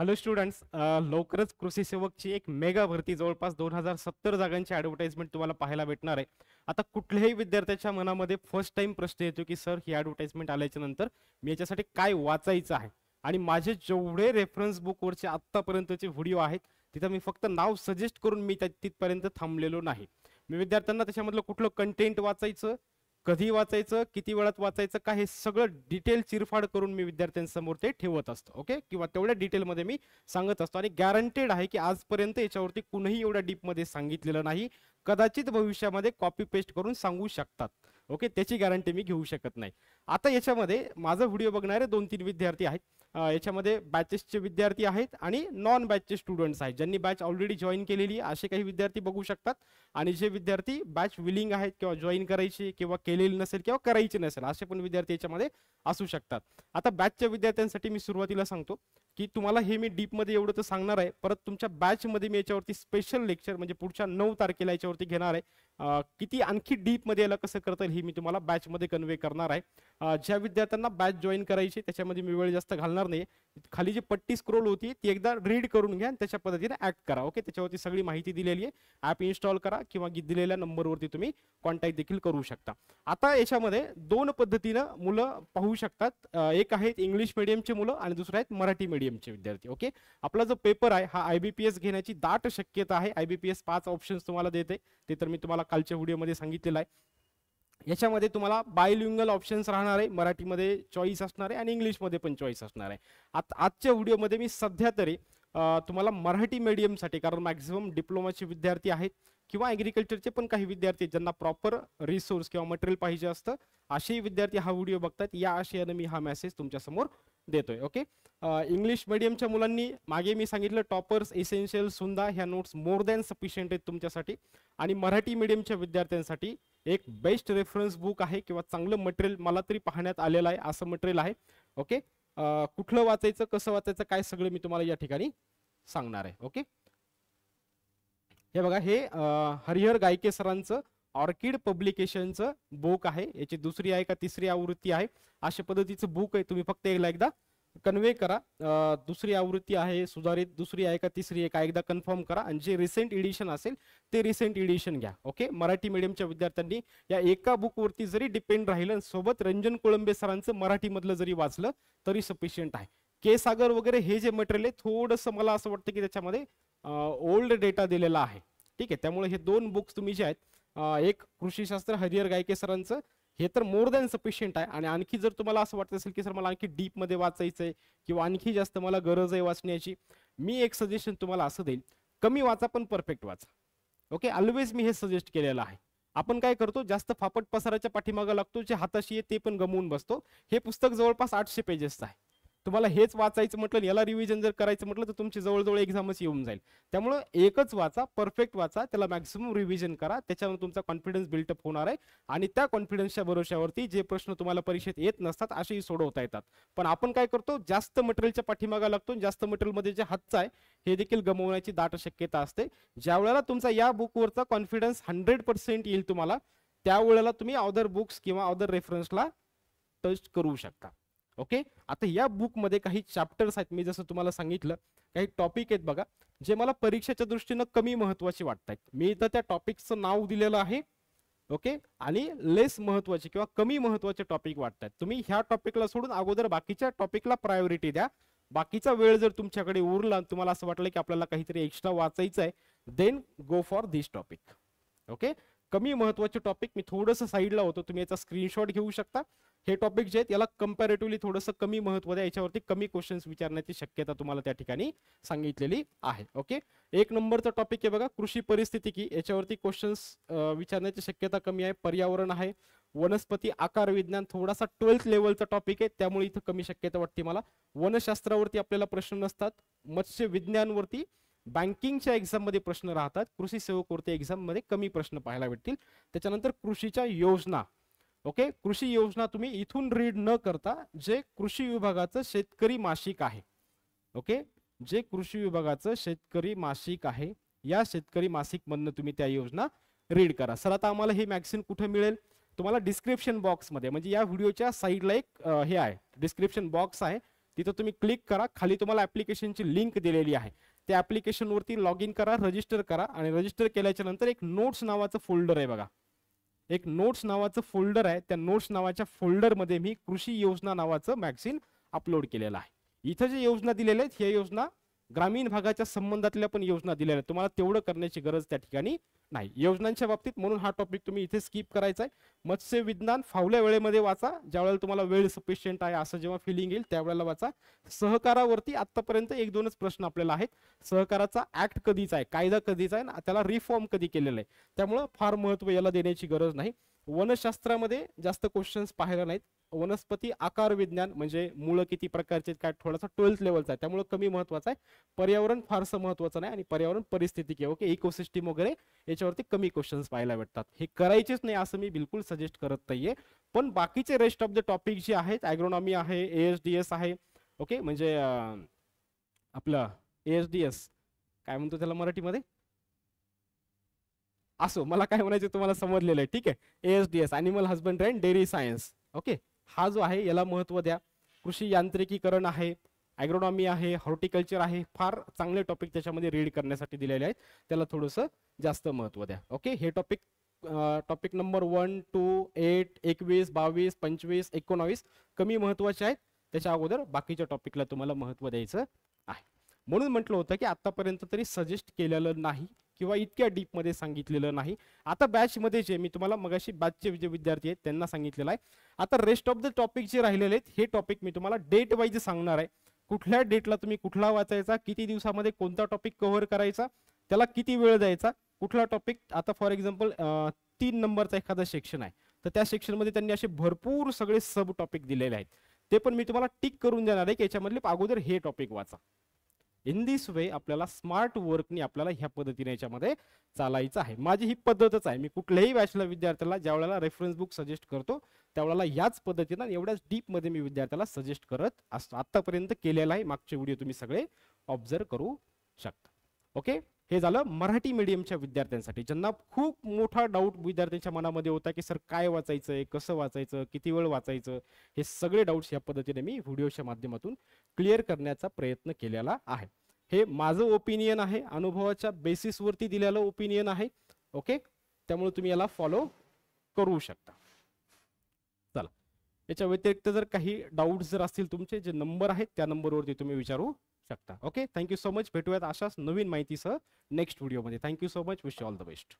hello students लवकरच कृषी सेवकची एक मेगा भरती जवळपास दोन हजार सत्तर जागांची ॲडव्हर्टाईजमेंट तुम्हाला पाहायला भेटणार आहे आता कुठल्याही विद्यार्थ्याच्या मनामध्ये फर्स्ट टाइम प्रश्न येतो की सर ही ॲडव्हर्टाईजमेंट आल्याच्या नंतर मी याच्यासाठी काय वाचायचं आहे आणि माझे जेवढे रेफरन्स बुकवरचे आत्तापर्यंतचे व्हिडिओ आहेत तिथं मी फक्त नाव सजेस्ट करून मी तिथपर्यंत थांबलेलो नाही मी विद्यार्थ्यांना त्याच्यामधलं कुठलं कंटेंट वाचायचं कधी वाचायचं किती वेळात वाचायचं का हे सगळं डिटेल चिरफाड करून मी विद्यार्थ्यांसमोर ते ठेवत असतो ओके किंवा तेवढ्या डिटेलमध्ये मी सांगत असतो आणि गॅरंटेड आहे की आजपर्यंत याच्यावरती कुणीही एवढ्या डीपमध्ये सांगितलेलं नाही कदाचित भविष्यामध्ये कॉपी पेस्ट करून सांगू शकतात ओके त्याची गॅरंटी मी घेऊ शकत नाही आता याच्यामध्ये माझा व्हिडिओ बघणारे दोन तीन विद्यार्थी आहेत याच्यामध्ये बॅचेसचे विद्यार्थी आहेत आणि नॉन बॅचचे स्टुडंट्स आहेत ज्यांनी बॅच ऑलरेडी जॉईन केलेली असे काही विद्यार्थी बघू शकतात आणि जे विद्यार्थी बॅच विलिंग आहेत किंवा जॉईन करायचे किंवा केलेली नसेल किंवा करायची नसेल असे पण विद्यार्थी याच्यामध्ये असू शकतात आता बॅचच्या विद्यार्थ्यांसाठी मी सुरुवातीला सांगतो की तुम्हाला हे मी डीपमध्ये एवढं तर सांगणार आहे परत तुमच्या बॅचमध्ये मी याच्यावरती स्पेशल लेक्चर म्हणजे पुढच्या नऊ तारखेला याच्यावरती घेणार आहे किती आणखी डीपमध्ये याला कसं करता येईल ही मी तुम्हाला बॅचमध्ये कन्वे करणार आहे ज्या विद्यार्थ्यांना बॅच जॉईन करायची त्याच्यामध्ये मी वेळ जास्त घालणार नाही खाली जी पट्टी स्क्रोल होती ती एकदा रीड करून घ्या आणि त्याच्या पद्धतीने ऍक्ट करा ओके त्याच्यावरती सगळी माहिती दिलेली आहे ॲप इन्स्टॉल करा किंवा दिलेल्या नंबरवरती तुम्ही कॉन्टॅक्ट देखील करू शकता आता याच्यामध्ये दोन पद्धतीनं मुलं पाहू शकतात एक आहेत इंग्लिश मिडियमचे मुलं आणि दुसरं आहेत मराठी मिडियमचे विद्यार्थी ओके आपला जो पेपर आहे हा आयबीपीएस घेण्याची दाट शक्यता आहे आयबीपीएस पाच ऑप्शन्स तुम्हाला देते ते तर मी तुम्हाला कालच्या व्हिडिओमध्ये सांगितलेला आहे याच्यामध्ये तुम्हाला बायलिंगल ऑप्शन्स राहणार आहे मराठीमध्ये चॉईस असणार आहे आणि इंग्लिशमध्ये पण चॉईस असणार आहे आता आजच्या व्हिडिओमध्ये मी सध्या तरी तुम्हाला मराठी मीडियमसाठी कारण मॅक्झिमम डिप्लोमाचे विद्यार्थी आहेत किंवा ॲग्रिकल्चरचे पण काही विद्यार्थी ज्यांना प्रॉपर रिसोर्स किंवा मटेरियल पाहिजे असतं असेही विद्यार्थी हा व्हिडिओ बघतात या आशयानं मी हा मेसेज तुमच्यासमोर देतोय ओके इंग्लिश मिडियमच्या मुलांनी मागे मी सांगितलं टॉपर्स एसेन्शियल सुंदा ह्या नोट्स मोर दॅन सफिशियंट आहेत तुमच्यासाठी आणि मराठी मिडियमच्या विद्यार्थ्यांसाठी एक बेस्ट रेफरन्स बुक आहे किंवा चांगलं मटेरियल मला तरी पाहण्यात आलेलं आहे असं मटेरियल आहे ओके कुठलं वाचायचं कसं वाचायचं काय सगळं मी तुम्हाला या ठिकाणी सांगणार आहे ओके हे बघा हे हरिहर गायके सरांचं ऑर्किड पब्लिकेशनचं बुक आहे याची दुसरी आहे का तिसरी आवृत्ती आहे अशा पद्धतीचं बुक आहे तुम्ही फक्त एकदा एकदा कन्वे करा दुसरी आवृत्ती आहे सुधारित दुसरी आहे का तिसरी आहे का एकदा कन्फर्म करा आणि जे रिसेंट एडिशन असेल ते रिसेंट एडिशन घ्या ओके मराठी मिडियमच्या विद्यार्थ्यांनी या एका बुकवरती जरी डिपेंड राहिलं सोबत रंजन कोळंबे सरांचं मराठीमधलं जरी वाचलं तरी सफिशियंट आहे के सागर वगैरे हे जे मटेरियल आहे थोडंसं मला असं वाटतं की त्याच्यामध्ये ओल्ड डेटा दिलेला आहे ठीक आहे त्यामुळे हे दोन बुक्स तुम्ही जे आहेत एक कृषीशास्त्र हरिहर गायके सरांचं हे तर मोर दॅन सफिशियंट आहे आणि आणखी जर तुम्हाला असं वाटत असेल की सर मला आणखी डीपमध्ये वाचायचं आहे किंवा आणखी जास्त मला गरज आहे वाचण्याची मी एक सजेशन तुम्हाला असं देईल कमी वाचा पण परफेक्ट वाचा ओके ऑलवेज मी हे सजेस्ट केलेलं आहे आपण काय करतो जास्त फापट पसाराच्या पाठीमागं लागतो जे हाताशी आहे ते पण गमवून बसतो हे पुस्तक जवळपास आठशे पेजेसचं आहे तुम्हाला हेच वाचायचं म्हटलं याला रिव्हिजन जर करायचं म्हटलं तर तुमची जवळजवळ एक्झामच येऊन जाईल त्यामुळं एकच वाचा परफेक्ट वाचा त्याला मॅक्झिमम रिव्हिजन करा त्याच्यावर तुमचा कॉन्फिडन्स बिल्डअप होणार आहे आणि त्या कॉन्फिडन्सच्या भरोश्यावरती जे प्रश्न तुम्हाला परीक्षेत येत नसतात असेही सोडवता येतात पण आपण काय करतो जास्त मटेरियलच्या पाठीमागा लागतो जास्त मटेरियलमध्ये जे हातचं आहे हे देखील गमवण्याची दाट शक्यता असते ज्या वेळेला तुमचा या बुकवरचा कॉन्फिडन्स हंड्रेड पर्सेंट येईल तुम्हाला त्यावेळेला तुम्ही अदर बुक्स किंवा अदर रेफरन्सला टच करू शकता ओके आता या बुक मध्ये काही चॅप्टर्स आहेत मी जसं तुम्हाला सांगितलं काही टॉपिक आहेत बघा जे मला परीक्षेच्या दृष्टीनं कमी महत्वाचे वाटतात मी इथं त्या टॉपिकचं नाव दिलेलं आहे ओके आणि लेस महत्वाचे किंवा कमी महत्वाचे टॉपिक वाटतात तुम्ही ह्या टॉपिकला सोडून अगोदर बाकीच्या टॉपिकला प्रायोरिटी द्या बाकीचा वेळ जर तुमच्याकडे उरला तुम्हाला असं वाटलं की आपल्याला काहीतरी एक्स्ट्रा वाचायचं आहे then go for this topic okay कमी महत्वाचे टॉपिक मी थोडस साईडला होतो तुम्ही याचा स्क्रीनशॉट घेऊ शकता हे टॉपिक जे आहेत याला कम्पॅरेटिव्हली थोडंसं कमी महत्व द्या याच्यावरती कमी क्वेश्चन्स विचारण्याची शक्यता तुम्हाला त्या ठिकाणी सांगितलेली आहे ओके एक नंबरचा टॉपिक आहे बघा कृषी की याच्यावरती क्वेश्चन्स विचारण्याची शक्यता कमी आहे पर्यावरण आहे वनस्पती आकार विज्ञान थोडासा ट्वेल्थ लेवलचा टॉपिक आहे त्यामुळे इथं कमी शक्यता वाटते मला वनशास्त्रावरती आपल्याला प्रश्न नसतात मत्स्य विज्ञानवरती बँकिंगच्या एक्झाममध्ये प्रश्न राहतात कृषी सेवकवरती एक्झाममध्ये कमी प्रश्न पाहायला भेटतील त्याच्यानंतर कृषीच्या योजना ओके कृषी योजना तुम्ही इथून रीड न करता जे कृषी विभागाचं शेतकरी मासिक आहे ओके जे कृषी विभागाचं शेतकरी मासिक आहे या शेतकरी मासिक मधनं तुम्ही त्या योजना रीड करा सर आता आम्हाला हे मॅगझिन कुठे मिळेल तुम्हाला डिस्क्रिप्शन बॉक्स मध्ये म्हणजे या व्हिडिओच्या साईडला एक हे आहे डिस्क्रिप्शन बॉक्स आहे तिथं तुम्ही क्लिक करा खाली तुम्हाला ऍप्लिकेशनची लिंक दिलेली आहे त्या ॲप्लिकेशनवरती लॉग इन करा रजिस्टर करा आणि रजिस्टर केल्याच्या नंतर एक नोट्स नावाचं फोल्डर आहे बघा एक नोट्स नावाचं फोल्डर आहे त्या नोट्स नावाच्या फोल्डरमध्ये मी कृषी योजना नावाचं मॅग्झिन अपलोड केलेलं आहे इथं जे योजना दिलेल्या आहेत ह्या योजना ग्रामीण भागाच्या संबंधातल्या पण योजना दिलेल्या आहेत तुम्हाला तेवढं करण्याची गरज त्या ठिकाणी नाही योजनांच्या बाबतीत म्हणून हा टॉपिक तुम्ही इथे स्किप करायचा आहे मत्स्य विज्ञान फावल्या वेळेमध्ये वाचा ज्यावेळेला तुम्हाला वेळ सफिशियंट आहे असं जेव्हा फिलिंग येईल त्यावेळेला वाचा सहकारावरती आतापर्यंत एक दोनच प्रश्न आपल्याला आहेत सहकाराचा ऍक्ट कधीचा आहे कायदा कधीचा आहे ना त्याला रिफॉर्म कधी केलेला आहे त्यामुळं फार महत्व याला देण्याची गरज नाही वनशास्त्रामध्ये जास्त क्वेश्चन्स पाहायला नाहीत वनस्पती आकार विज्ञान म्हणजे मुळं किती प्रकारचे काय थोडासा ट्वेल्थ लेवलचा आहे त्यामुळे कमी महत्वाचा आहे पर्यावरण फारसं महत्वाचं नाही आणि पर्यावरण परिस्थिती ओके इकोसिस्टीम वगैरे याच्यावरती कमी क्वेश्चन्स पाहायला भेटतात हे करायचेच नाही असं मी बिलकुल सजेस्ट करत नाहीये पण बाकीचे रेस्ट ऑफ द टॉपिक जे आहेत ॲग्रोनॉमी आहे एस डी एस आहे ओके म्हणजे आपलं एस डी एस काय म्हणतो त्याला मराठीमध्ये असो मला काय म्हणायचं तुम्हाला समजलेलं आहे ठीक आहे S D S animal husbandry and dairy science okay हा जो आहे याला महत्त्व द्या कृषी यांत्रिकीकरण आहे ॲग्रोनॉमी आहे हॉर्टिकल्चर आहे फार चांगले टॉपिक त्याच्यामध्ये रीड करण्यासाठी दिलेले आहेत त्याला थोडंसं जास्त महत्त्व द्या ओके हे topic topic number one two eight एकवीस बावीस पंचवीस एकोणावीस कमी महत्त्वाचे आहेत त्याच्या अगोदर बाकीच्या टॉपिकला तुम्हाला महत्त्व द्यायचं आहे म्हणून म्हटलं होतं की आत्तापर्यंत तरी सजेस्ट केलेलं नाही किंवा इतक्या डीपमध्ये सांगितलेलं नाही आता बॅचमध्ये जे मी तुम्हाला मगाशी बॅचचे जे विद्यार्थी आहेत त्यांना सांगितलेलं आहे आता रेस्ट ऑफ द टॉपिक जे राहिलेले आहेत हे टॉपिक मी तुम्हाला डेट वाईज सांगणार आहे कुठल्या डेटला तुम्ही कुठला वाचायचा किती दिवसामध्ये कोणता टॉपिक कव्हर करायचा त्याला किती वेळ द्यायचा कुठला टॉपिक आता फॉर एक्झाम्पल तीन नंबरचा एखादा सेक्शन आहे तर त्या सेक्शनमध्ये त्यांनी असे भरपूर सगळे सब टॉपिक दिलेले आहेत ते पण मी तुम्हाला टिक करून देणार आहे की याच्यामधले अगोदर हे टॉपिक वाचा इन दिस वे आपल्याला स्मार्ट वर्कनी आपल्याला ह्या पद्धतीने याच्यामध्ये चालायचं आहे माझी ही पद्धतच आहे मी कुठल्याही वॅचला विद्यार्थ्याला ज्या वेळेला रेफरन्स बुक सजेस्ट करतो त्यावेळेला याच पद्धतीनं एवढ्याच डीपमध्ये मी विद्यार्थ्याला सजेस्ट करत असतो आत्तापर्यंत केलेला आहे मागचे व्हिडिओ तुम्ही सगळे ऑब्झर्व करू शकता ओके हे झालं मराठी मीडियमच्या विद्यार्थ्यांसाठी ज्यांना खूप मोठा डाऊट विद्यार्थ्यांच्या मनामध्ये होता की सर काय वाचायचं आहे कसं वाचायचं किती वेळ वाचायचं हे सगळे डाऊट्स या पद्धतीने मी व्हिडिओच्या माध्यमातून क्लिअर करण्याचा प्रयत्न केलेला आहे हे माझं ओपिनियन आहे अनुभवाच्या बेसिसवरती दिलेलं ओपिनियन आहे ओके त्यामुळे तुम्ही याला फॉलो करू शकता चला याच्या व्यतिरिक्त जर काही डाऊट्स जर असतील तुमचे जे नंबर आहेत त्या नंबरवरती तुम्ही विचारू शकता ओके थँक्यू सो मच भेटूयात अशाच नवीन माहितीसह नेक्स्ट व्हिडिओमध्ये thank you so much wish all the best